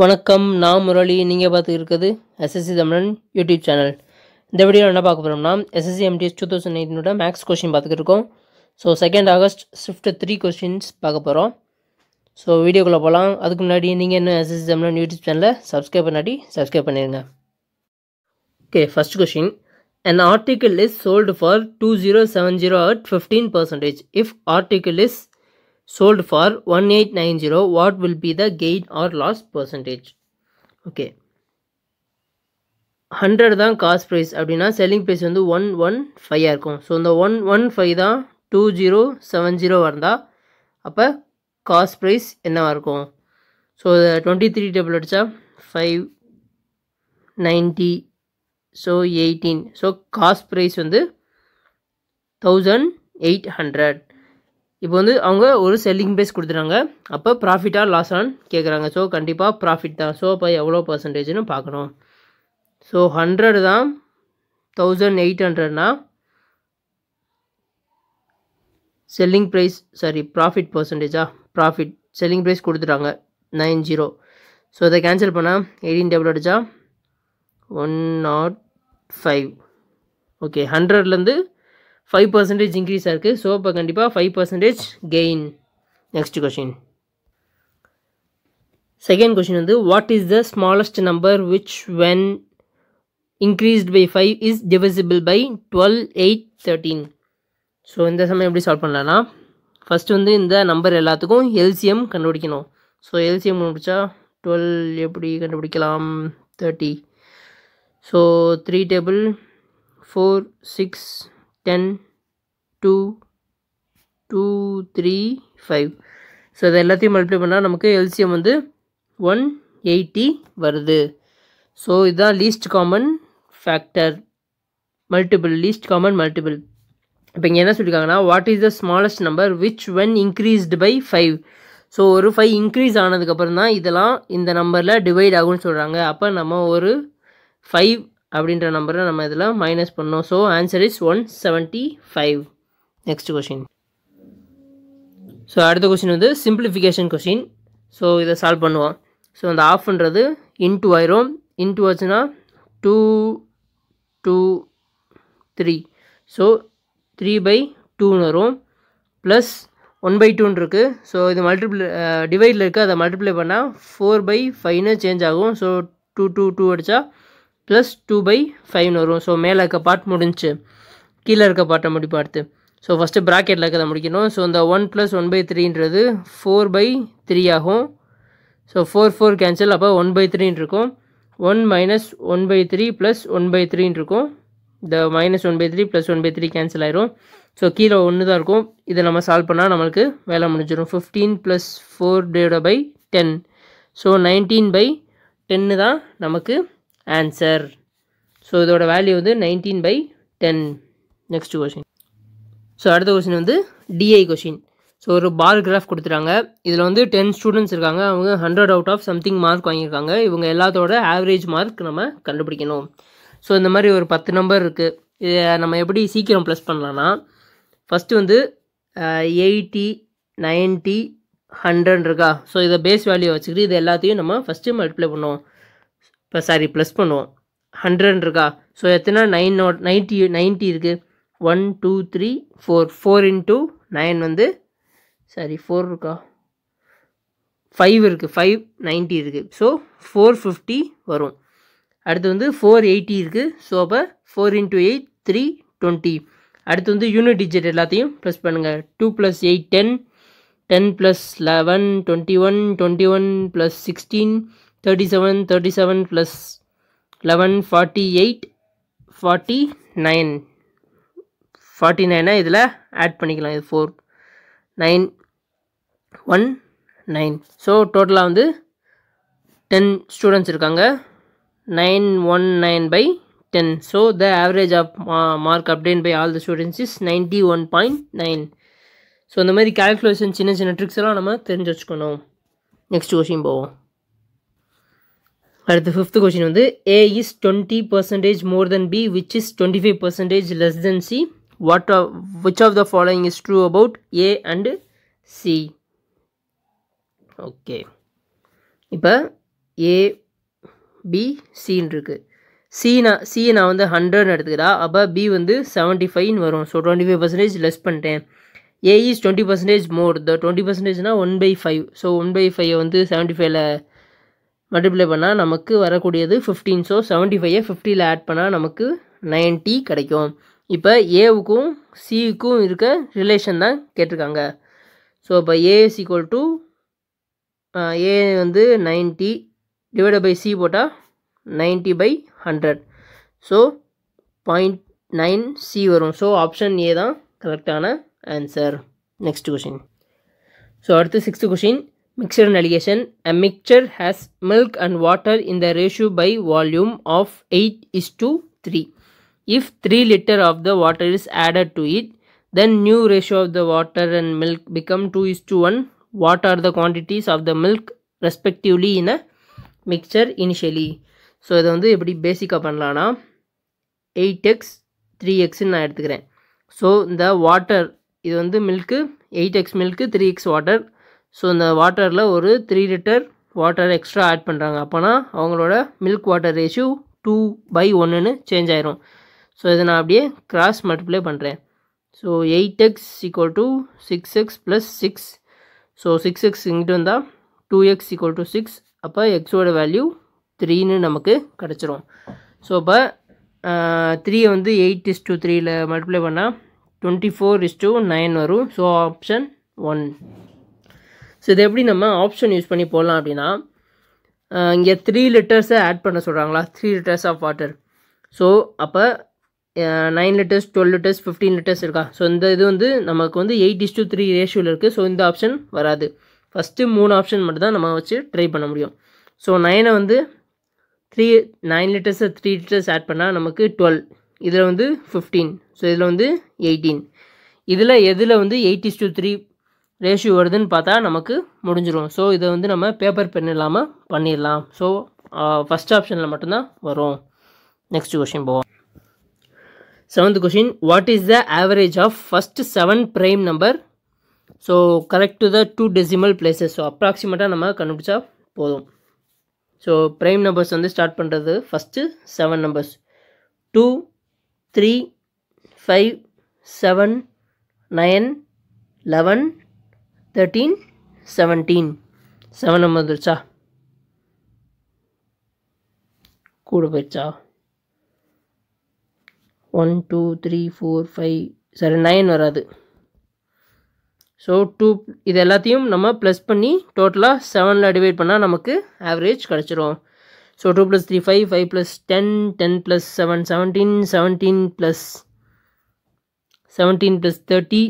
வணக்கம் நான் முரளி நீங்கள் பார்த்து இருக்கிறது எஸ்எஸ்சி தமிழன் யூடியூப் சேனல் இந்த வீடியோ என்ன பார்க்க போகிறோம்னா எஸ்எஸ்சி எம்டிஎஸ் டூ தௌசண்ட் எயிட்டினோட மேக்ஸ் கொஸ்டின் பார்த்துக்கிட்டு இருக்கோம் so second August shift three questions பார்க்க போகிறோம் ஸோ வீடியோக்குள்ளே போகலாம் அதுக்கு முன்னாடி நீங்கள் என்ன எஸ்எஸ்சி தமிழன் யூடியூப் சேனலில் சப்ஸ்கிரைப் பண்ணாடி சப்ஸ்கிரைப் பண்ணிடுங்க okay first question and article is sold for two zero seven zero at fifteen percentage if article is sold for 1890 what will be the gain or loss percentage okay hundred தான் cost price அப்படின்னா selling price வந்து one one ஃபைவாக இருக்கும் so இந்த one one five தான் two zero seven zero வந்தால் அப்போ காஸ்ட் ப்ரைஸ் என்னவாக இருக்கும் ஸோ டுவெண்ட்டி த்ரீ டபுள் அடித்தா five ninety so eighteen so cost price வந்து தௌசண்ட் எயிட் ஹண்ட்ரட் இப்போ வந்து அவங்க ஒரு செல்லிங் ப்ரைஸ் கொடுத்துறாங்க அப்போ ப்ராஃபிட்டாக லாஸான்னு கேட்குறாங்க ஸோ கண்டிப்பாக ப்ராஃபிட் தான் ஸோ அப்போ எவ்வளோ பர்சன்டேஜ்னு பார்க்கணும் ஸோ ஹண்ட்ரட் தான் தௌசண்ட் எயிட் ஹண்ட்ரட்னா செல்லிங் ப்ரைஸ் சாரி ப்ராஃபிட் பர்சன்டேஜா ப்ராஃபிட் செல்லிங் ப்ரைஸ் கொடுத்துட்றாங்க நைன் ஜீரோ ஸோ இதை கேன்சல் பண்ணால் எயிட்டீன் டபுள் அடிச்சா ஒன் நாட் ஃபைவ் ஓகே ஹண்ட்ரட்லேருந்து ஃபைவ் பர்சன்டேஜ் இன்க்ரீஸ் ஆகிருக்கு ஸோ இப்போ கண்டிப்பாக five percentage gain next question second question வந்து what is the smallest number which when increased by five is divisible by twelve eight thirteen so இந்த சமயம் எப்படி solve பண்ணலான்னா first வந்து இந்த நம்பர் எல்லாத்துக்கும் எல்சிஎம் கண்டுபிடிக்கணும் ஸோ எல்சிஎம் கண்டுபிடிச்சா டுவெல் எப்படி கண்டுபிடிக்கலாம் thirty so three table four six ten two two three five so இது எல்லாத்தையும் மல்டிப்ளை பண்ணால் நமக்கு எல்சிஎம் வந்து ஒன் எயிட்டி வருது ஸோ இதுதான் least common factor multiple least common multiple இப்போ இங்கே என்ன சொல்லியிருக்காங்கன்னா what is the smallest number which when increased by five so ஒரு ஃபைவ் இன்க்ரீஸ் ஆனதுக்கப்புறம் தான் இதெல்லாம் இந்த நம்பரில் டிவைட் ஆகும்னு சொல்கிறாங்க அப்போ நம்ம ஒரு ஃபைவ் அப்படின்ற நம்பரை நம்ம இதில் மைனஸ் பண்ணோம் so answer is one seventy five next question so அடுத்த கொஷின் வந்து சிம்பிளிஃபிகேஷன் கொஷின் ஸோ இதை சால்வ் பண்ணுவோம் ஸோ அந்த பண்ணுறது இன்டூ ஆயிரும் இன்டூ ஆச்சுன்னா two two three so three by டூன்னு வரும் ப்ளஸ் ஒன் பை டூன்னு இருக்குது ஸோ இது மல்டிப்ளை டிவைடில் இருக்குது அதை மல்டிப்ளை பண்ணால் ஃபோர் பை ஃபைவ்னு சேஞ்ச் ஆகும் ஸோ டூ டூ டூ அடித்தா ப்ளஸ் டூ பை ஃபைவ்னு வரும் ஸோ மேலே இருக்க பார்ட் முடிஞ்சு கீழே இருக்க பார்ட்டை முடிப்பா அடுத்து ஸோ ஃபஸ்ட்டு ப்ராக்கெட்டில் இருக்கிறத முடிக்கணும் ஸோ இந்த ஒன் ப்ளஸ் ஒன் பை த்ரீன்றது ஃபோர் பை த்ரீ ஆகும் ஸோ ஃபோர் ஃபோர் கேன்சல் அப்போ ஒன் பை த்ரீன்னு இருக்கும் one minus one by three plus one by த்ரீன்னு இருக்கும் இந்த minus one by three plus one by three cancel ஆயிரும் ஸோ கீழே ஒன்று தான் இருக்கும் இதை நம்ம சால்வ் பண்ணால் நம்மளுக்கு வேலை முடிஞ்சிடும் fifteen plus four divide by ten so nineteen by டென்னு தான் நமக்கு ஆன்சர் ஸோ இதோட வேல்யூ வந்து nineteen by ten next question so அடுத்த கொஷின் வந்து டிஐ கொஷின் ஸோ ஒரு பால் கிராஃப் கொடுத்துறாங்க இதில் வந்து டென் ஸ்டூடெண்ட்ஸ் இருக்காங்க அவங்க hundred out of something mark வாங்கியிருக்காங்க இவங்க எல்லாத்தோட ஆவரேஜ் மார்க் நம்ம கண்டுபிடிக்கணும் ஸோ இந்த மாதிரி ஒரு பத்து நம்பர் இருக்குது இதை நம்ம எப்படி சீக்கிரம் ப்ளஸ் பண்ணலான்னா ஃபஸ்ட்டு வந்து எயிட்டி நைன்ட்டி ஹண்ட்ரட் இருக்கா ஸோ இதை பேஸ் வேல்யூ வச்சுக்கிட்டு இது எல்லாத்தையும் நம்ம ஃபஸ்ட்டு மல்டிப்ளை பண்ணுவோம் இப்போ சாரி ப்ளஸ் பண்ணுவோம் ஹண்ட்ரட் இருக்கா ஸோ எத்தனை நைன் நோட் நைன்ட்டி நைன்ட்டி இருக்குது one two three four four into nine வந்து சாரி ஃபோர் இருக்கா ஃபைவ் இருக்குது ஃபைவ் நைன்ட்டி இருக்குது ஸோ ஃபோர் ஃபிஃப்டி வரும் அடுத்து வந்து ஃபோர் எயிட்டி இருக்குது ஸோ அப்போ four into eight three twenty அடுத்து வந்து யூனிட் டிஜிட் எல்லாத்தையும் ப்ளஸ் பண்ணுங்கள் two plus eight ten ten plus eleven twenty one twenty one plus sixteen thirty seven thirty seven plus eleven forty eight forty nine ஃபார்ட்டி நைனை இதில் add பண்ணிக்கலாம் இது four nine one nine so டோட்டலாக வந்து ten students இருக்காங்க nine one nine by ten so the average of mark obtained by all the students is ninety one point nine so இந்த மாதிரி கேல்குலேஷன் சின்ன சின்ன ட்ரிக்ஸ் எல்லாம் நம்ம தெரிஞ்சு வச்சுக்கணும் நெக்ஸ்ட் கொஷின் போவோம் அடுத்து ஃபிஃப்த் கொஷின் வந்து A is twenty percentage more than B which is twenty five percentage less than C what of which of the following is true about A and C okay இப்போ A B சின்னு இருக்குது C நான் C நான் வந்து ஹண்ட்ரட்னு எடுத்துக்கிறா அப்போ B வந்து seventy ஃபைவ்னு வரும் so twenty five percentage less பண்ணிட்டேன் A is twenty percentage more the twenty பர்சன்டேஜ்னால் one by five so one by five வந்து செவன்ட்டி ஃபைவ்ல மல்டிப்ளை பண்ணால் நமக்கு வரக்கூடியது ஃபிஃப்டீன் ஸோ செவன்ட்டி ஃபைவை ஃபிஃப்டியில் ஆட் பண்ணால் நமக்கு நைன்ட்டி கிடைக்கும் இப்போ ஏவுக்கும் சிக்கும் இருக்க ரிலேஷன் தான் கேட்டிருக்காங்க ஸோ இப்போ A is equal to A வந்து நைன்ட்டி டிவைட் பை சி போட்டால் ninety by hundred so point nine C வரும் ஸோ ஆப்ஷன் ஏ தான் கரெக்டான ஆன்சர் நெக்ஸ்ட் கொஷின் ஸோ அடுத்து sixth question Mixture nullification. A mixture has milk and water in the ratio by volume of 8 is to 3. If 3 liter of the water is added to it, then new ratio of the water and milk become 2 is to 1. What are the quantities of the milk respectively in a mixture initially? So இதை வந்து எப்படி பேசிக்காக பண்ணலான்னா eight X three எக்ஸ்ன்னு நான் எடுத்துக்கிறேன் so இந்த water இது வந்து milk eight x milk three x water so இந்த வாட்டரில் ஒரு three litre water extra add பண்ணுறாங்க அப்போனா அவங்களோட milk water ratio two by ஒன்றுன்னு சேஞ்ச் ஆயிரும் ஸோ இதை நான் அப்படியே கிராஸ் மல்டிப்ளை பண்ணுறேன் so eight x equal to six x plus six so six x இங்கிட்டு வந்தால் two x equal to six அப்போ எக்ஸோட வேல்யூ த்ரீன்னு நமக்கு கிடச்சிரும் ஸோ இப்போ த்ரீயை வந்து எயிட் இஸ் டூ த்ரீயில் மல்டிப்ளை பண்ணால் twenty four is two nine வரும் ஸோ ஆப்ஷன் ஒன் ஸோ இது எப்படி நம்ம ஆப்ஷன் யூஸ் பண்ணி போடலாம் அப்படின்னா இங்கே த்ரீ லிட்டர்ஸை ஆட் பண்ண சொல்கிறாங்களா three litres of water so அப்போ nine litres twelve litres fifteen litres இருக்கா ஸோ இந்த இது வந்து நமக்கு வந்து எயிட் இஸ் டூ த்ரீ ரேஷியோவில் இருக்குது ஸோ இந்த ஆப்ஷன் வராது ஃபஸ்ட்டு மூணு ஆப்ஷன் மட்டும்தான் நம்ம வச்சு ட்ரை பண்ண முடியும் ஸோ நைனை வந்து த்ரீ நைன் லிட்டர்ஸை த்ரீ லிட்டர்ஸ் ஆட் பண்ணால் நமக்கு டுவெல் இதில் வந்து ஃபிஃப்டீன் ஸோ இதில் வந்து எயிட்டீன் இதில் எதில் வந்து eight is two three ratio வருதுன்னு பார்த்தா நமக்கு முடிஞ்சிடும் ஸோ இதை வந்து நம்ம பேப்பர் பென் இல்லாமல் பண்ணிடலாம் ஸோ ஃபஸ்ட் ஆப்ஷனில் மட்டும்தான் வரும் நெக்ஸ்ட் கொஷின் போவோம் seventh question what is the average of first seven prime number so correct to the two decimal places so அப்ராக்சிமேட்டாக நம்ம கண்டுபிடிச்சா போதும் ஸோ ப்ரைம் நம்பர்ஸ் வந்து ஸ்டார்ட் பண்ணுறது first seven numbers two three five seven nine eleven thirteen seventeen seven நம்ம வந்துருச்சா கூட போயிடுச்சா one two three four five சரி நைன் வராது ஸோ டூ இது எல்லாத்தையும் நம்ம ப்ளஸ் பண்ணி டோட்டலாக செவனில் டிவைட் பண்ணால் நமக்கு ஆவரேஜ் கிடச்சிரும் so two plus three five five plus ten ten plus seven seventeen seventeen plus seventeen plus thirty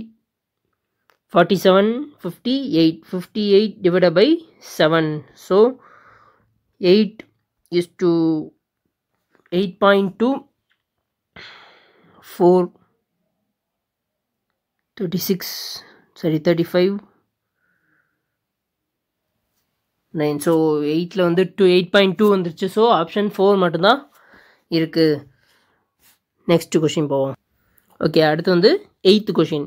forty seven fifty eight fifty eight divided by seven so eight is to eight point two four thirty six sorry thirty five nine so எயிட்டில் வந்து two eight point two வந்துருச்சு so option four மட்டும்தான் இருக்குது next question போவோம் okay அடுத்து வந்து eighth question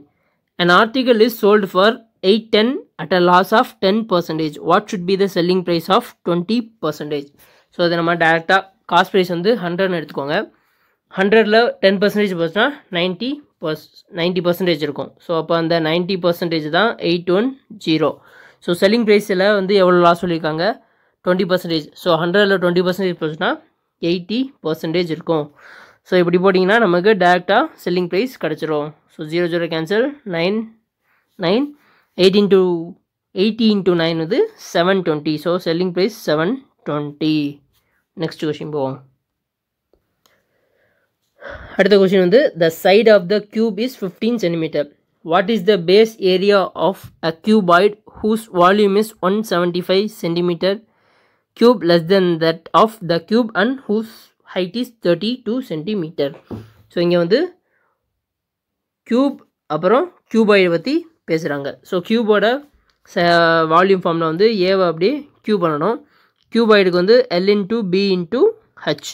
An article is sold for 810 at a loss of 10 percentage. What should be the selling price of 20 percentage? So அதை நம்ம டேரெக்டாக cost price வந்து ஹண்ட்ரட்னு எடுத்துக்கோங்க ஹண்ட்ரடில் டென் பர்சன்டேஜ் போச்சுன்னா நைன்ட்டி பர்ஸ் நைன்ட்டி பர்சன்டேஜ் இருக்கும் ஸோ அப்போ அந்த நைன்ட்டி பர்சன்டேஜ் தான் eight one zero so selling ப்ரைஸில் வந்து எவ்வளோ லாஸ் சொல்லியிருக்காங்க டுவெண்ட்டி பர்சன்டேஜ் ஸோ ஹண்ட்ரடில் டுவெண்ட்டி பர்சன்டேஜ் போச்சுன்னா எயிட்டி பர்சன்டேஜ் இருக்கும் ஸோ இப்படி போட்டிங்கன்னா நமக்கு டேரெக்டாக செல்லிங் ப்ரைஸ் கிடச்சிரும் so zero zero cancel nine nine eighteen two eighteen to nine வந்து seven twenty so selling price seven twenty next question போவோம் அடுத்த கொஷின் வந்து the side of the cube is fifteen centimetre what is the base area of a ஆய்ட் whose volume is one seventy five centimetre cube less than that of the cube and whose height is thirty two centimetre so இங்கே வந்து cube அப்புறம் க்யூபாய்டை பற்றி பேசுகிறாங்க so க்யூபோட ச volume ஃபார்மில் வந்து ஏவை அப்படியே க்யூ பண்ணணும் க்யூபாய்டுக்கு வந்து L into B into H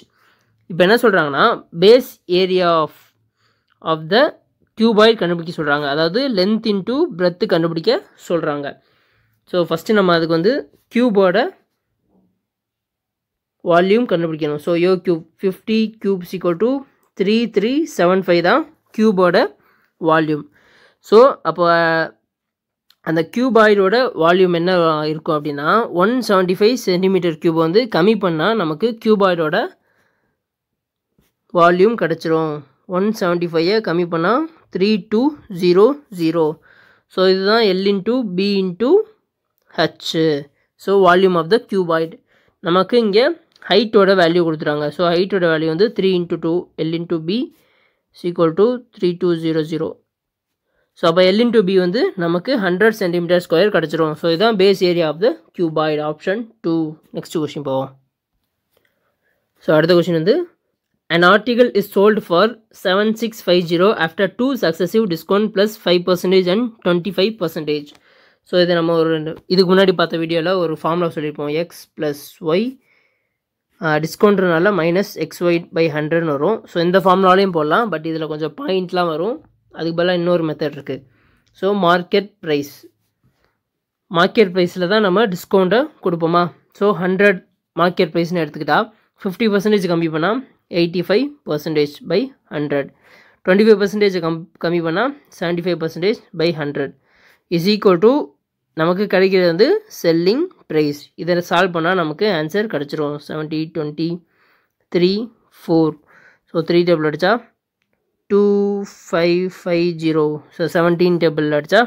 இப்போ என்ன சொல்கிறாங்கன்னா base area of of the cuboid கண்டுபிடிக்க சொல்கிறாங்க அதாவது லென்த் இன்டூ பிரெத்து கண்டுபிடிக்க சொல்கிறாங்க ஸோ ஃபஸ்ட்டு நம்ம அதுக்கு வந்து க்யூபோட வால்யூம் கண்டுபிடிக்கணும் ஸோ யோ cube fifty cube equal to three three seven five தான் க்யூபோட வால்யூம் ஸோ அப்போ அந்த க்யூபாய்டோட வால்யூம் என்ன இருக்கும் அப்படின்னா one seventy five centimetre cube வந்து கம்மி பண்ணால் நமக்கு க்யூபாய்டோட வால்யூம் கிடச்சிரும் ஒன் செவன்ட்டி ஃபைவை கம்மி பண்ணால் three two zero zero so இதுதான் L into B into H so volume of the cuboid நமக்கு இங்கே ஹைட்டோட வேல்யூ கொடுத்துருவாங்க ஸோ ஹைட்டோட வேல்யூ வந்து three into two L into B equal to three two zero zero so அப்போ L into B வந்து நமக்கு ஹண்ட்ரட் சென்டிமீட்டர் ஸ்கொயர் கிடச்சிரும் ஸோ இதுதான் base area of the cuboid option two next question போவோம் so அடுத்த question வந்து is sold for seven six five zero after two successive discount plus five percentage and twenty five percentage so இதை நம்ம ஒரு இதுக்கு முன்னாடி பார்த்த வீடியோவில் ஒரு ஃபார்முலா சொல்லியிருப்போம் எக்ஸ் ப்ளஸ் ஒய் டிஸ்கவுண்ட்னால மைனஸ் எக்ஸ் ஒய் பை ஹண்ட்ரட்னு வரும் ஸோ இந்த ஃபார்முலாலையும் போடலாம் பட் இதில் கொஞ்சம் பாயிண்ட்லாம் வரும் அதுக்கு பதிலாக இன்னொரு மெத்தட் இருக்குது ஸோ மார்க்கெட் ப்ரைஸ் மார்க்கெட் ப்ரைஸில் தான் நம்ம டிஸ்கவுண்ட்டை கொடுப்போமா ஸோ ஹண்ட்ரட் மார்க்கெட் ப்ரைஸ்னு எடுத்துக்கிட்டால் ஃபிஃப்டி பர்சன்டேஜ் கம்மி பண்ணால் eighty five percentage by hundred twenty five percentage கம் கம்மி பண்ணால் seventy five percentage by hundred is equal to நமக்கு கிடைக்கிறது வந்து செல்லிங் ப்ரைஸ் இதை சால்வ் பண்ணால் நமக்கு ஆன்சர் கிடச்சிரும் seventy twenty three four so three table அடித்தா two five five zero so seventeen table அடித்தா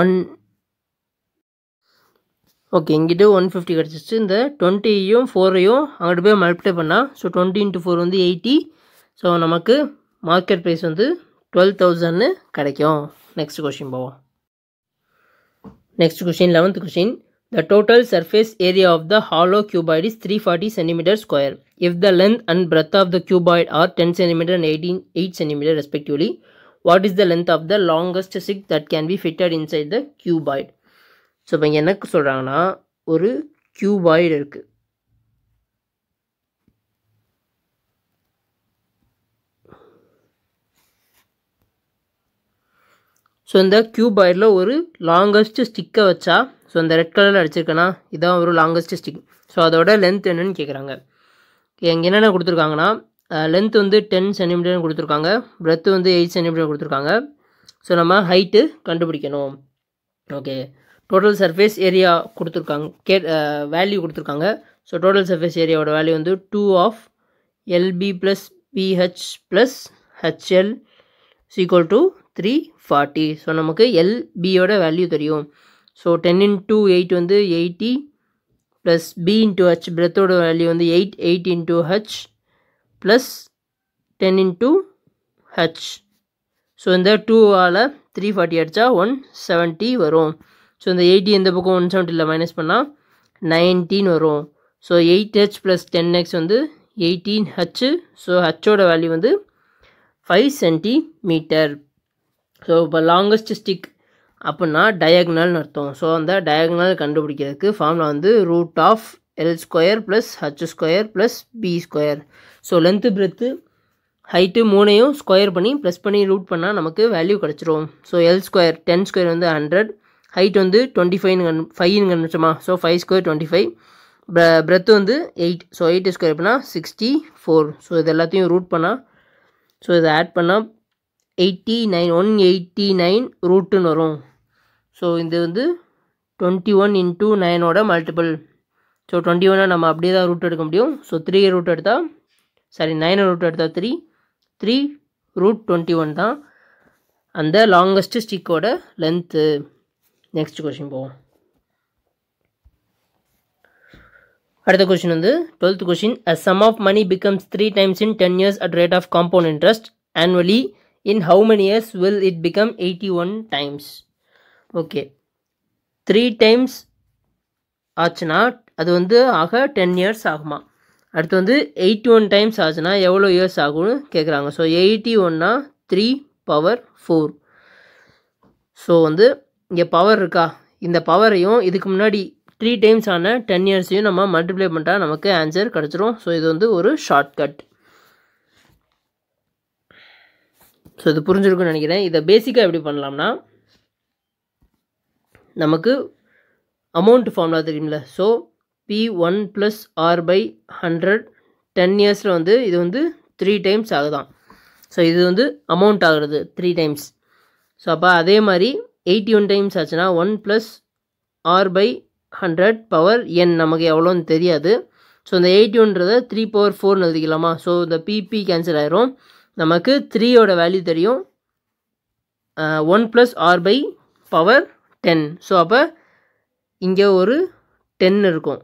ஒன் ஓகே இங்கிட்ட ஒன் ஃபிஃப்டி கிடச்சிச்சு இந்த டுவெண்ட்டியும் ஃபோரையும் அங்கிட்டு போய் மல்டிப்ளை பண்ணால் ஸோ டுவெண்ட்டி இன்ட்டு ஃபோர் வந்து எயிட்டி ஸோ நமக்கு மார்க்கெட் ப்ரைஸ் வந்து டுவெல் தௌசண்ட்னு கிடைக்கும் நெக்ஸ்ட் கொஷின் போவோம் Next question, 11th question. The total surface area of the hollow cuboid is 340 cm square. If the length and breadth of the cuboid are 10 cm and 18, 8 cm respectively, what is the length of the longest stick that can be fitted inside the cuboid? So, இப்போ இங்கே என்ன சொல்கிறாங்கன்னா ஒரு cuboid so இந்த cube ஆயில் ஒரு longest ஸ்டிக்கை வச்சா ஸோ இந்த ரெட் கலரில் அடிச்சிருக்கேன்னா இதான் ஒரு லாங்கஸ்ட் ஸ்டிக் ஸோ அதோட லென்த் என்னென்னு கேட்குறாங்க எங்கள் என்னென்ன கொடுத்துருக்காங்கன்னா லென்த் வந்து டென் சென்டிமீட்டர்னு கொடுத்துருக்காங்க பிரெத்து வந்து எயிட் சென்டிமீட்டர் கொடுத்துருக்காங்க ஸோ நம்ம ஹைட்டு கண்டுபிடிக்கணும் ஓகே டோட்டல் சர்ஃபேஸ் ஏரியா கொடுத்துருக்காங்க கே வேல்யூ கொடுத்துருக்காங்க ஸோ டோட்டல் சர்ஃபேஸ் ஏரியாவோட வேல்யூ வந்து two of LB plus BH plus HL is equal to three forty so நமக்கு எல்பியோட வேல்யூ தெரியும் ஸோ டென் டூ எயிட் வந்து eighty plus B into H பிரெத்தோட வேல்யூ வந்து eight eight into H plus ten into H so இந்த டூவால் three forty அடித்தா one seventy வரும் ஸோ இந்த எயிட்டி எந்த பக்கம் ஒன் செவன்ட்டியில் மைனஸ் பண்ணால் நைன்டீன் வரும் so eight H plus ten X வந்து எயிட்டீன் ஹச்சு ஸோ ஹச்சோட வேல்யூ வந்து ஃபைவ் சென்டிமீட்டர் ஸோ இப்போ லாங்கஸ்ட் ஸ்டிக் அப்படின்னா டயக்னல்னு அர்த்தம் ஸோ அந்த டயக்னல் கண்டுபிடிக்கிறதுக்கு ஃபார்ம்லா வந்து root of L square plus H square plus B square so length breadth height மூணையும் ஸ்கொயர் பண்ணி ப்ளஸ் பண்ணி ரூட் பண்ணால் நமக்கு வேல்யூ கிடச்சிரும் so L square ten square வந்து ஹண்ட்ரட் ஹைட் வந்து டுவெண்ட்டி ஃபைவ்னு கண் ஃபைவ்னு கண்டுபிடிச்சோமா so five square twenty five breadth வந்து எயிட் ஸோ எயிட் ஸ்கொயர் அப்படின்னா சிக்ஸ்டி ஃபோர் ஸோ இது எல்லாத்தையும் ரூட் பண்ணால் ஸோ இதை ஆட் பண்ணால் eighty nine one eighty nine ரூட்டுன்னு வரும் ஸோ இது வந்து டுவெண்ட்டி ஒன் இன்ட்டு நைனோட மல்டிபிள் ஸோ டுவெண்ட்டி ஒன்னாக நம்ம அப்படியே தான் ரூட் எடுக்க முடியும் ஸோ த்ரீ ரூட் எடுத்தால் சாரி நைன் ரூட் எடுத்தால் three three root twenty one தான் அந்த லாங்கஸ்ட்டு ஸ்டிக்கோட லென்த்து நெக்ஸ்ட் கொஷின் போவோம் அடுத்த கொஷின் வந்து twelfth question a sum of money becomes three times in ten years at rate of compound interest annually in how many years will it become 81 times okay 3 times ஆச்சுன்னா அது வந்து ஆக ten years ஆகுமா அடுத்து வந்து eighty one times ஆச்சுன்னா எவ்வளோ years ஆகும்னு கேட்குறாங்க ஸோ எயிட்டி ஒன்னா த்ரீ பவர் ஃபோர் ஸோ வந்து இங்கே பவர் இருக்கா இந்த பவரையும் இதுக்கு முன்னாடி த்ரீ டைம்ஸ் ஆன டென் இயர்ஸையும் நம்ம மல்டிப்ளை பண்ணிட்டா நமக்கு ஆன்சர் கிடச்சிரும் ஸோ இது வந்து ஒரு ஷார்ட்கட் ஸோ இது புரிஞ்சிருக்குன்னு நினைக்கிறேன் இதை பேசிக்காக எப்படி பண்ணலாம்னா நமக்கு அமௌண்ட் ஃபார்முலா தெரியும்ல so P one plus R by hundred ten இயர்ஸில் வந்து இது வந்து த்ரீ டைம்ஸ் ஆகுதான் ஸோ இது வந்து அமௌண்ட் ஆகுறது த்ரீ டைம்ஸ் ஸோ அப்போ அதே மாதிரி எயிட்டி ஒன் டைம்ஸ் ஆச்சுன்னா one plus R by hundred power N நமக்கு எவ்வளோன்னு தெரியாது ஸோ இந்த எயிட்டி ஒன்றதை த்ரீ பவர் ஃபோர்னு எழுதிக்கலாமா ஸோ இந்த பிபி கேன்சல் ஆயிரும் நமக்கு த்ரீயோட வேல்யூ தெரியும் one plus R by power ten so அப்போ இங்கே ஒரு டென் இருக்கும்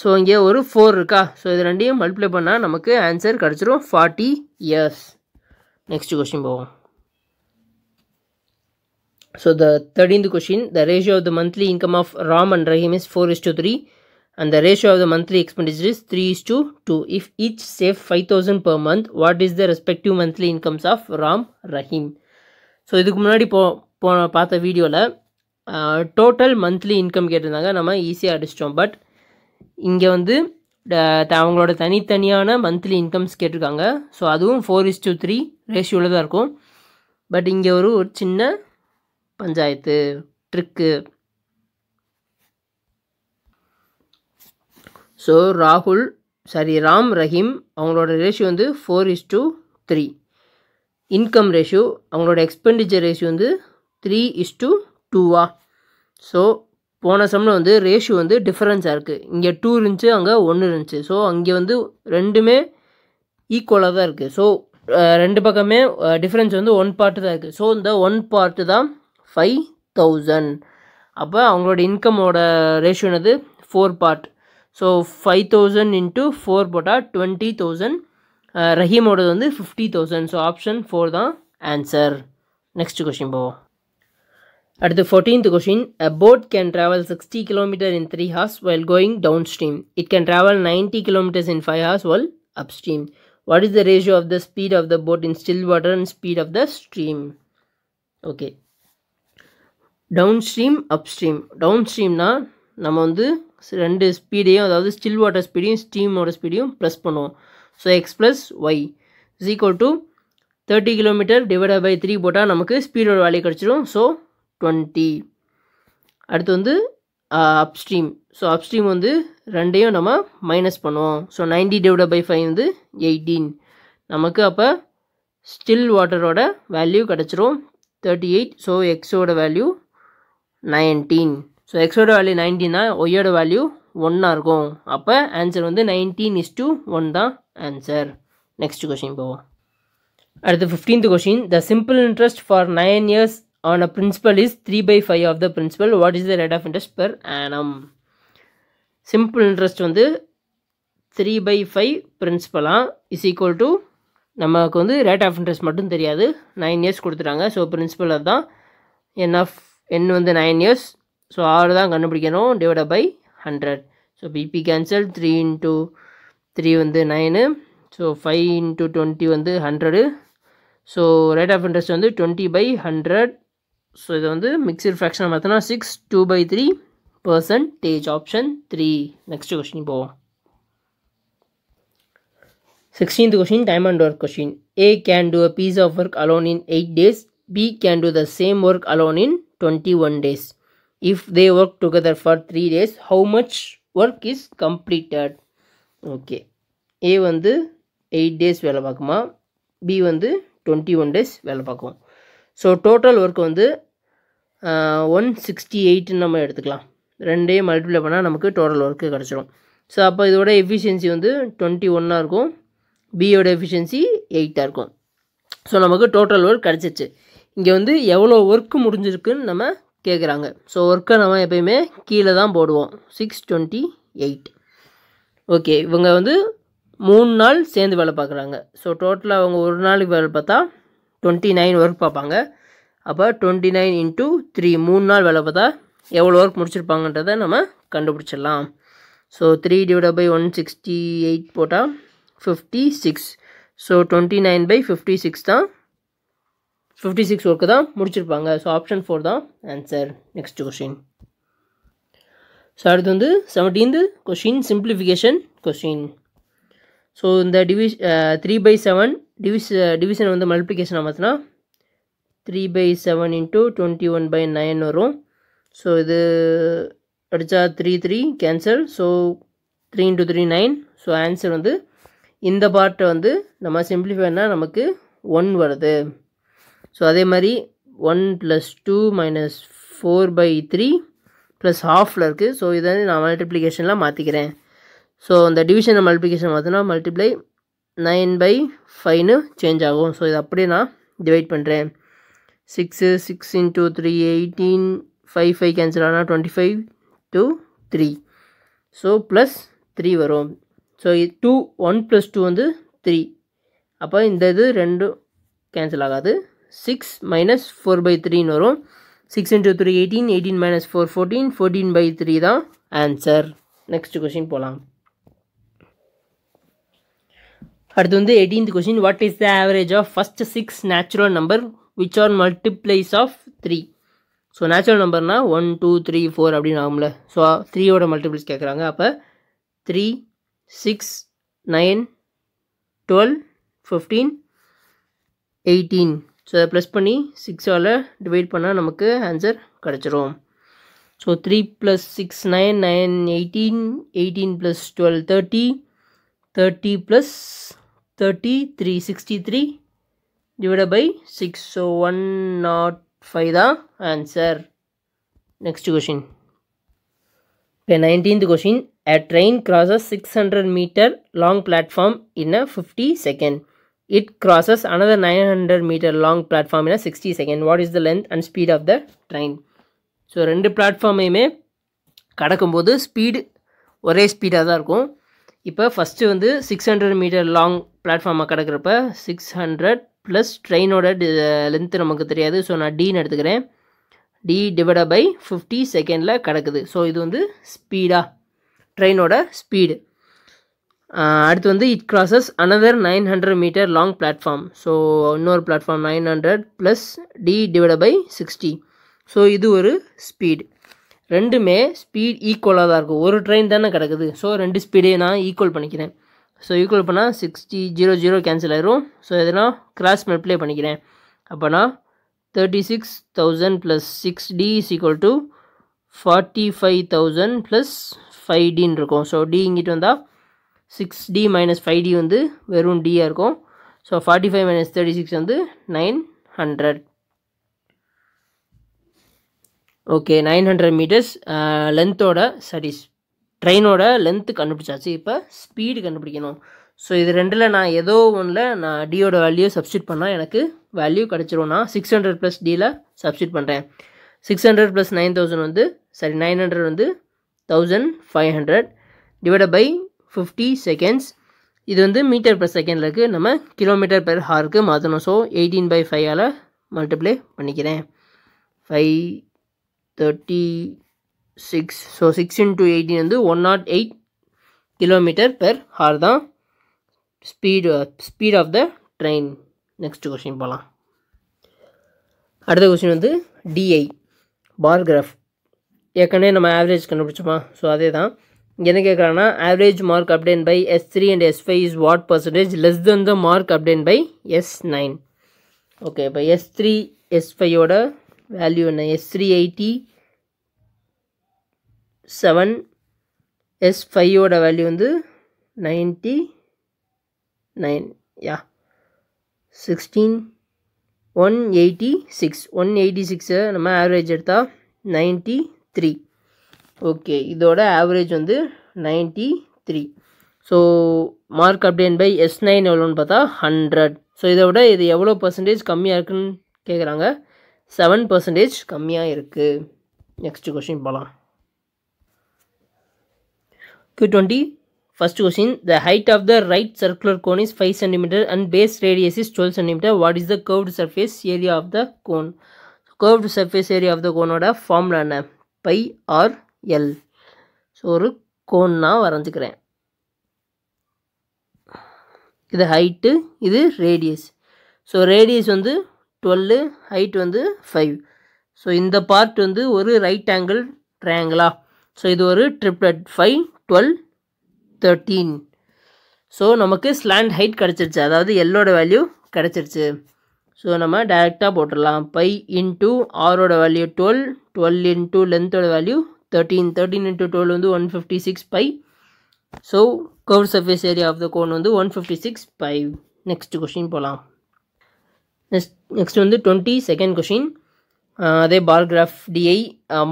ஸோ இங்கே ஒரு ஃபோர் இருக்கா ஸோ இது ரெண்டையும் மல்டிப்ளை பண்ணால் நமக்கு ஆன்சர் கிடச்சிரும் ஃபார்ட்டி இயர்ஸ் நெக்ஸ்ட் கொஸ்டின் போவோம் so the thirteenth question the ratio of the monthly income of Ram and Rahim is four is two three and the ratio of the monthly expenditure is 3 is to 2. If each save 5000 per month, what is the respective monthly incomes of Ram Rahim? So இதுக்கு முன்னாடி போ போன பார்த்த வீடியோவில் total monthly income கேட்டிருந்தாங்க நம்ம ஈஸியாக அடிச்சிட்டோம் but இங்கே வந்து அவங்களோட தனித்தனியான மந்த்லி இன்கம்ஸ் கேட்டிருக்காங்க ஸோ அதுவும் ஃபோர் இஸ் டூ த்ரீ ரேஷியோவில் தான் இருக்கும் பட் இங்கே ஒரு ஒரு சின்ன பஞ்சாயத்து ட்ரிக்கு ஸோ ராகுல் சாரி ராம் ரஹீம் அவங்களோட ரேஷியோ வந்து four is two three income ratio அவங்களோட எக்ஸ்பெண்டிச்சர் ரேஷியோ வந்து த்ரீ இஸ் டூ டூவா ஸோ போன சம்மில் வந்து ரேஷியோ வந்து டிஃப்ரென்ஸாக இருக்குது இங்கே டூ இருந்துச்சு அங்கே ஒன்று இருந்துச்சு ஸோ அங்கே வந்து ரெண்டுமே ஈக்குவலாக தான் இருக்குது ஸோ ரெண்டு பக்கமே டிஃப்ரென்ஸ் வந்து ஒன் பார்ட்டு தான் இருக்குது ஸோ இந்த ஒன் பார்ட்டு தான் ஃபைவ் தௌசண்ட் அப்போ அவங்களோட இன்கமோட ரேஷியோனது four part so five thousand into four போட்டால் டுவெண்ட்டி தௌசண்ட் ரஹீமோடது வந்து fifty thousand so option four தான் ஆன்சர் நெக்ஸ்ட் கொஷின் போவோம் அடுத்து fourteenth question a boat can travel sixty kilometre in three hours well going down stream it can travel ninety kilometres in five hours well up stream what is the ratio of the speed of the boat in still water and speed of the stream okay down stream up stream down ஸ்ட்ரீம்னா நம்ம வந்து ரெண்டு ஸ்பீடையும் அதாவது still water ஸ்பீடையும் ஸ்டீமோட ஸ்பீடையும் plus பண்ணுவோம் so X plus Y is equal to thirty kilometre divided by three போட்டால் நமக்கு ஸ்பீடோட வேல்யூ கிடச்சிடும் ஸோ டுவெண்ட்டி அடுத்து வந்து அப்ஸ்ட்ரீம் ஸோ அப்ஸ்ட்ரீம் வந்து ரெண்டையும் நம்ம மைனஸ் பண்ணுவோம் so ninety divide by five வந்து எயிட்டீன் நமக்கு அப்போ ஸ்டில் வாட்டரோட வேல்யூ கிடச்சிரும் தேர்ட்டி எயிட் ஸோ எக்ஸோட வேல்யூ நைன்டீன் ஸோ எக்ஸோட வேல்யூ நைன்டீன்னா ஒய்யோட வேல்யூ ஒன்னாக இருக்கும் அப்போ ஆன்சர் வந்து நைன்டீன் இஸ் டூ ஒன் தான் ஆன்சர் நெக்ஸ்ட் கொஷின் போவோம் அடுத்து fifteenth question the simple interest for nine years on a principal is three by five of the principal what is the rate of interest per annum simple interest வந்து three by five பிரின்சிபலாக is equal to நமக்கு வந்து rate of interest மட்டும் தெரியாது nine years கொடுத்துட்டாங்க so principal அதுதான் N of n வந்து nine years so ஆறு தான் கண்டுபிடிக்கணும் divide by hundred so PP cancel three into three வந்து nine so five into twenty வந்து hundred so rate of interest வந்து டுவெண்ட்டி பை ஹண்ட்ரட் ஸோ இதை வந்து மிக்சர் ஃப்ராக்ஷன் பார்த்தோன்னா six two by three percentage option three next question போவோம் sixteenth question time and work question A can do a piece of work alone in eight days B can do the same work alone in twenty one days if they work together for three days how much work is completed okay A வந்து eight days வேலை பார்க்குமா B வந்து twenty one days வேலை பார்க்கும் so total work வந்து one sixty எயிட்டுன்னு நம்ம எடுத்துக்கலாம் ரெண்டே மல்டிப்ளை பண்ணால் நமக்கு டோட்டல் ஒர்க்கு கிடச்சிரும் ஸோ அப்போ இதோட எஃபிஷியன்சி வந்து டுவெண்ட்டி ஒன்னாக இருக்கும் பியோட எஃபிஷியன்சி எயிட்டாக இருக்கும் ஸோ நமக்கு டோட்டல் ஒர்க் கிடச்சிச்சு இங்கே வந்து எவ்வளோ ஒர்க்கு முடிஞ்சிருக்குன்னு நம்ம கேட்குறாங்க ஸோ ஒர்க்கை நம்ம எப்பயுமே கீழே தான் போடுவோம் சிக்ஸ் டுவெண்ட்டி எயிட் ஓகே இவங்க வந்து மூணு நாள் சேர்ந்து வேலை பார்க்குறாங்க ஸோ டோட்டலாக அவங்க ஒரு நாளுக்கு வேலை பார்த்தா டுவெண்ட்டி நைன் ஒர்க் பார்ப்பாங்க அப்போ டுவெண்ட்டி நைன் இன்ட்டு த்ரீ மூணு நாள் வேலை பார்த்தா எவ்வளோ ஒர்க் முடிச்சிருப்பாங்கன்றதை நம்ம கண்டுபிடிச்சிடலாம் so three divide by one sixty eight போட்டால் fifty six so twenty nine by fifty six தான் ஃபிஃப்டி சிக்ஸ் ஒர்க்கு தான் முடிச்சிருப்பாங்க ஸோ ஆப்ஷன் ஃபோர் தான் ஆன்சர் நெக்ஸ்ட் கொஷின் ஸோ அடுத்து வந்து seventeenth question simplification question so இந்த division three by seven division division வந்து multiplication பார்த்தோன்னா three by seven into twenty one by nine வரும் ஸோ இது அடித்தா three three cancel so three into three nine so answer வந்து இந்த பார்ட்டை வந்து நம்ம சிம்பிளிஃபைனால் நமக்கு ஒன் வருது ஸோ அதே மாதிரி one plus two minus four by three plus ஹாஃபில் இருக்குது ஸோ இதை நான் மல்டிப்ளிகேஷனில் மாற்றிக்கிறேன் ஸோ அந்த டிவிஷனை மல்டிப்ளிகேஷன் மாற்றினா மல்டிப்ளை நைன் பை ஃபைவ்னு சேஞ்ச் ஆகும் ஸோ இதை அப்படியே நான் டிவைட் பண்ணுறேன் six six into three eighteen five five cancel ஆனால் twenty five two three so plus three வரும் so two one plus two வந்து த்ரீ அப்போ இந்த இது ரெண்டும் கேன்சல் ஆகாது சிக்ஸ் மைனஸ் ஃபோர் பை த்ரீன்னு வரும் six into three eighteen eighteen minus four fourteen fourteen by three தான் ஆன்சர் நெக்ஸ்ட் கொஷின் போகலாம் அடுத்து வந்து eighteenth question what is the average of first six natural number which are multiples of three so natural நம்பர்னால் one two three four அப்படின்னு ஆகும்ல so த்ரீயோட multiples கேட்குறாங்க அப்போ three six nine twelve fifteen eighteen so அதை plus பண்ணி சிக்ஸால் divide பண்ணால் நமக்கு ஆன்சர் கிடச்சிரும் so three plus six nine nine eighteen eighteen plus twelve thirty thirty plus thirty three sixty three divide by six so one not five தான் answer next question இப்போ nineteenth question a train crosses six hundred metre long platform in a fifty second It crosses another 900 meter long platform in a 60 second. What is the length and speed of the train? So ரெண்டு பிளாட்ஃபார்மையுமே கடக்கும்போது speed ஒரே ஸ்பீடாக தான் இருக்கும் இப்போ first வந்து six hundred metre long பிளாட்ஃபார்மாக கிடக்கிறப்ப சிக்ஸ் ஹண்ட்ரட் ப்ளஸ் ட்ரெயினோட லென்த்து நமக்கு தெரியாது ஸோ நான் டீன்னு எடுத்துக்கிறேன் டி டிவைட பை ஃபிஃப்டி செகண்டில் கிடக்குது ஸோ இது வந்து ஸ்பீடாக ட்ரெயினோட ஸ்பீடு அடுத்து வந்து it crosses another nine hundred metre long platform so இன்னொரு platform nine hundred plus T divide by sixty so இது ஒரு ஸ்பீடு ரெண்டுமே ஸ்பீட் ஈக்குவலாக தான் இருக்கும் ஒரு ட்ரெயின் தானே கிடக்குது ஸோ ரெண்டு ஸ்பீடே நான் ஈக்குவல் பண்ணிக்கிறேன் ஸோ ஈக்குவல் பண்ணால் சிக்ஸ்டி ஜீரோ ஜீரோ கேன்சல் ஆயிரும் ஸோ இதெல்லாம் கிராஸ் மல்டிப்ளை பண்ணிக்கிறேன் அப்போனா thirty six thousand plus six T is equal to forty five thousand plus five டின்னு இருக்கும் ஸோ டி இங்கிட்டு வந்தால் six T minus five T வந்து வெறும் டியாக இருக்கும் so forty five minus thirty six வந்து nine hundred okay nine hundred metres லென்த்தோட சாரி ட்ரெயினோட லென்த்து கண்டுபிடிச்சாச்சு இப்போ ஸ்பீடு கண்டுபிடிக்கணும் ஸோ இது ரெண்டில் நான் ஏதோ ஒன்றில் நான் டியோட வேல்யூ சப்ஸ்டியூட் பண்ணால் எனக்கு வேல்யூ கிடச்சிரும் நான் சிக்ஸ் ஹண்ட்ரட் ப்ளஸ் டியில் சப்ஸ்டியூட் பண்ணுறேன் six hundred plus nine thousand வந்து சாரி நைன் ஹண்ட்ரட் வந்து thousand five hundred divide by fifty seconds இது வந்து மீட்டர் பர் செகண்டில் இருக்குது நம்ம கிலோமீட்டர் பெர் ஹாருக்கு மாற்றணும் ஸோ எயிட்டீன் பை ஃபைவால் மல்டிப்ளை பண்ணிக்கிறேன் five thirty six so six into eighteen வந்து one nought eight kilometre per hour தான் speed speed of the train next question போகலாம் அடுத்த கொஷின் வந்து டிஐ பார்கிராஃப் ஏற்கனவே நம்ம ஆவரேஜ் கண்டுபிடிச்சோமா ஸோ அதே தான் என்ன கேட்குறாங்கன்னா average mark obtained by S three and S five is what percentage less than the mark obtained by S nine okay இப்போ எஸ் த்ரீ எஸ் ஃபைவோட வேல்யூ என்ன S three eighty seven S ஃபைவோட value வந்து ninety nine yeah sixteen one eighty six one eighty சிக்ஸை நம்ம average எடுத்தால் ninety three okay இதோட average வந்து ninety three so mark obtained by S nine எவ்வளோன்னு பார்த்தா ஹண்ட்ரட் ஸோ இதை விட இது எவ்வளோ பர்சன்டேஜ் கம்மியாக இருக்குன்னு கேட்குறாங்க செவன் பர்சன்டேஜ் கம்மியாக இருக்குது நெக்ஸ்ட் கொஷின் போகலாம் Q twenty first question the height of the right circular cone is five centimetre and base radius is twelve centimetre what is the curved surface area of the cone curved surface area of the கோனோட ஃபார்ம்லான pi R L so ஒரு cone நான் வரைஞ்சிக்கிறேன் இது height இது radius so radius வந்து twelve height வந்து five so இந்த பார்ட் வந்து ஒரு ரைட் ஆங்கிள் ட்ரையாங்கிளா ஸோ இது ஒரு triplet five twelve thirteen so நமக்கு ஸ்லாண்ட் ஹைட் கிடச்சிருச்சு அதாவது எல்லோட வேல்யூ கிடச்சிருச்சு ஸோ நம்ம டேரெக்டாக போட்டுடலாம் பை இன்ட்டு ஆரோட வேல்யூ டுவெல் டுவெல் இன்ட்டு லென்த்தோட value thirteen thirteen into twelve வந்து one fifty six five so curve surface area of the cone வந்து one fifty six five next question போகலாம் நெக்ஸ்ட் நெக்ஸ்ட் வந்து twenty second question அதே bar graph DI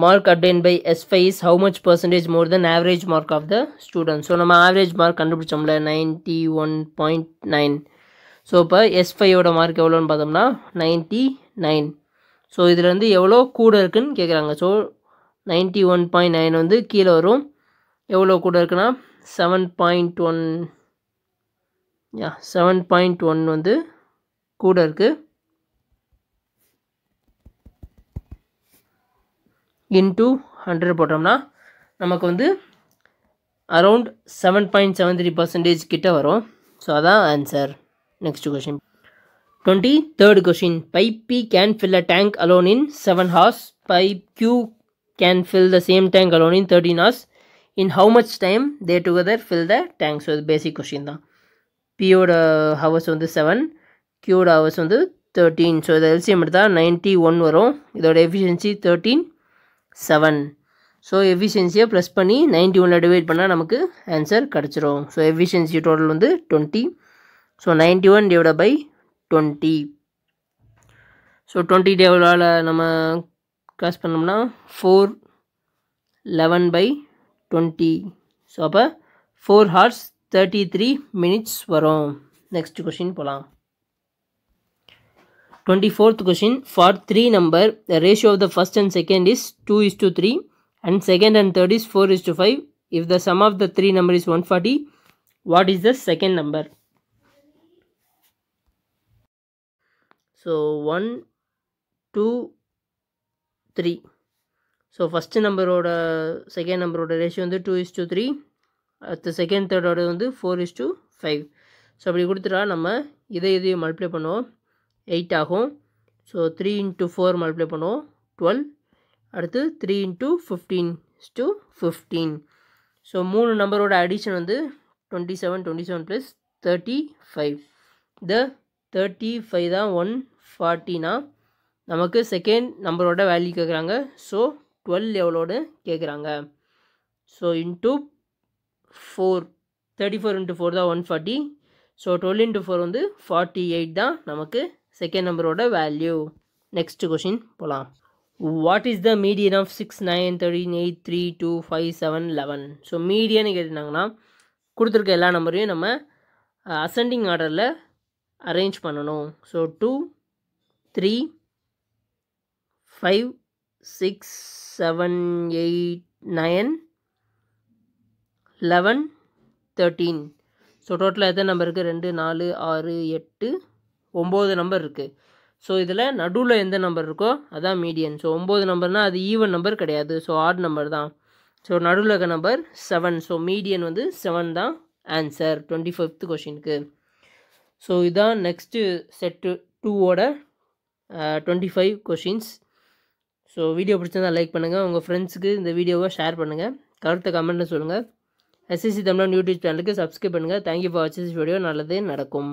mark obtained by S five is how much percentage more than average mark of the student so நம்ம average mark கண்டுபிடிச்சோம்ல ninety one point nine so இப்போ S ஃபைவோட mark எவ்வளோன்னு பார்த்தோம்னா ninety nine so இதில் வந்து எவ்வளோ கூட இருக்குதுன்னு கேட்குறாங்க so ninety one point nine வந்து கீழே வரும் எவ்வளோ கூட இருக்குன்னா seven point one yeah seven point one வந்து கூட இருக்குது இன்டூ ஹண்ட்ரட் போட்டோம்னா நமக்கு வந்து around seven point seven three percentage கிட்ட வரும் ஸோ அதான் answer next question twenty third question pipe P can fill a tank alone in seven hours pipe Q can fill the same tank alone in 13 hours in how much time they together fill the tank so இது basic question தான் பியோட hours வந்து seven கியூட hours வந்து thirteen so இதை LCM எடுத்தால் ninety one வரும் இதோட எஃபிஷியன்சி தேர்ட்டீன் செவன் ஸோ எஃபிஷியன்சியை ப்ளஸ் பண்ணி நைன்ட்டி ஒனில் டிவைட் பண்ணால் நமக்கு ஆன்சர் கிடச்சிரும் ஸோ எஃபிஷியன்சி டோட்டல் வந்து twenty so ninety one divide by twenty so twenty டேவலால் நம்ம cross பண்ணம்னா 4 11 by 20 so அப்ப 4 hours 33 minutes வரும் next question போலாம் 24th question for 3 number the ratio of the first and second is 2 is to 3 and second and third is 4 is to 5 if the sum of the 3 number is 140 what is the second number so 1 2 three so first நம்பரோட second நம்பரோட ratio வந்து two is two three அடுத்த second தேர்டோட வந்து four is to five so அப்படி கொடுத்துட்டா நம்ம இதை இதையும் மல்டிப்ளை பண்ணுவோம் எயிட் ஆகும் so three into four multiply பண்ணுவோம் டுவெல் அடுத்து three into fifteen two fifteen so மூணு நம்பரோட அடிஷன் வந்து twenty seven twenty seven plus thirty five the thirty five தான் ஒன் ஃபார்ட்டினா நமக்கு செகண்ட் நம்பரோட வேல்யூ கேட்குறாங்க ஸோ டுவெல் எவ்வளோன்னு கேட்குறாங்க so into four thirty four into four தான் one forty so twelve into four வந்து ஃபார்ட்டி எயிட் தான் நமக்கு செகண்ட் நம்பரோட வேல்யூ நெக்ஸ்ட் கொஷின் போகலாம் what is the median of six nine thirteen eight three two five seven eleven so மீடியன்னு கேட்டிருந்தாங்கன்னா கொடுத்துருக்க எல்லா நம்பரையும் நம்ம அசெண்டிங் ஆர்டரில் அரேஞ்ச் பண்ணணும் so two three five six seven eight nine eleven thirteen so டோட்டலாக எத்தனை நம்பர் இருக்குது ரெண்டு நாலு ஆறு எட்டு ஒம்பது நம்பர் இருக்குது ஸோ இதில் நடுவில் எந்த நம்பர் இருக்கோ அதுதான் மீடியன் ஸோ ஒம்பது நம்பர்னால் அது ஈவன் நம்பர் கிடையாது ஸோ ஆட் நம்பர் தான் ஸோ நடுவில் இருக்க நம்பர் செவன் ஸோ மீடியன் வந்து செவன் தான் ஆன்சர் டுவெண்ட்டி ஃபிஃப்த் கொஷினுக்கு ஸோ இதுதான் நெக்ஸ்ட்டு செட்டு டூவோட twenty five questions so video பிடிச்சிருந்தால் லைக் பண்ணுங்கள் உங்கள் ஃப்ரெண்ட்ஸுக்கு இந்த வீடியோவை ஷேர் பண்ணுங்கள் கருத்தை கமெண்ட்டில் சொல்லுங்கள் எஸ்எஸ்சி தமிழ் யூடியூப் சேனலுக்கு சப்ஸ்கிரைப் பண்ணுங்கள் தேங்க்யூ ஃபார் வாட்சிங் வீடியோ நல்லதே நடக்கும்